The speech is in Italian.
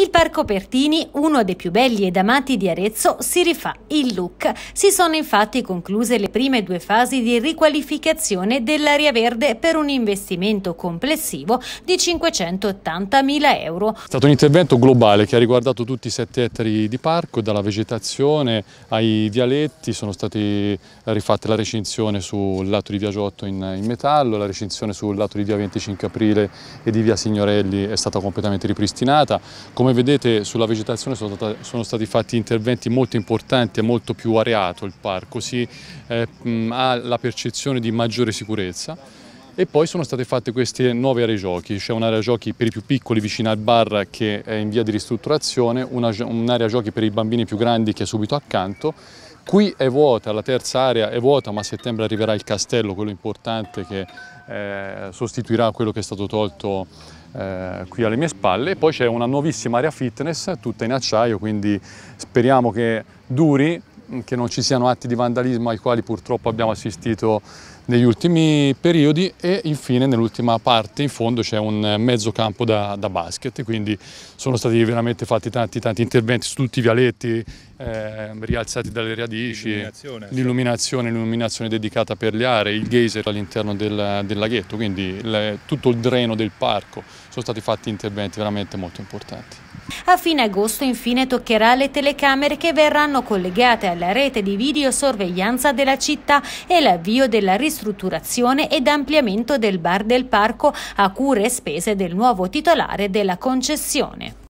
Il Parco Pertini, uno dei più belli ed amati di Arezzo, si rifà il look. Si sono infatti concluse le prime due fasi di riqualificazione dell'area verde per un investimento complessivo di 580.000 euro. È stato un intervento globale che ha riguardato tutti i sette ettari di parco, dalla vegetazione ai vialetti, sono state rifatte la recinzione sul lato di Via Giotto in, in metallo, la recinzione sul lato di Via 25 Aprile e di Via Signorelli è stata completamente ripristinata. Come come vedete sulla vegetazione sono, stata, sono, stati fatti interventi molto importanti e molto più areato il parco, si eh, ha la percezione di maggiore sicurezza e poi sono state fatte queste nuove aree giochi, c'è un'area giochi per i più piccoli vicino al bar che è in via di ristrutturazione, un'area un giochi per i bambini più grandi che è subito accanto Qui è vuota, la terza area è vuota, ma a settembre arriverà il castello, quello importante che eh, sostituirà quello che è stato tolto eh, qui alle mie spalle. E Poi c'è una nuovissima area fitness, tutta in acciaio, quindi speriamo che duri che non ci siano atti di vandalismo ai quali purtroppo abbiamo assistito negli ultimi periodi e infine nell'ultima parte in fondo c'è un mezzo campo da, da, basket quindi sono stati veramente fatti tanti tanti interventi su tutti i vialetti eh, rialzati dalle radici l'illuminazione, l'illuminazione dedicata per le aree, il geyser all'interno del, del, laghetto quindi le, tutto il dreno del parco sono stati fatti interventi veramente molto importanti a fine agosto infine toccherà le telecamere che verranno collegate alla rete di videosorveglianza della città e l'avvio della ristrutturazione ed ampliamento del bar del parco a cure e spese del nuovo titolare della concessione.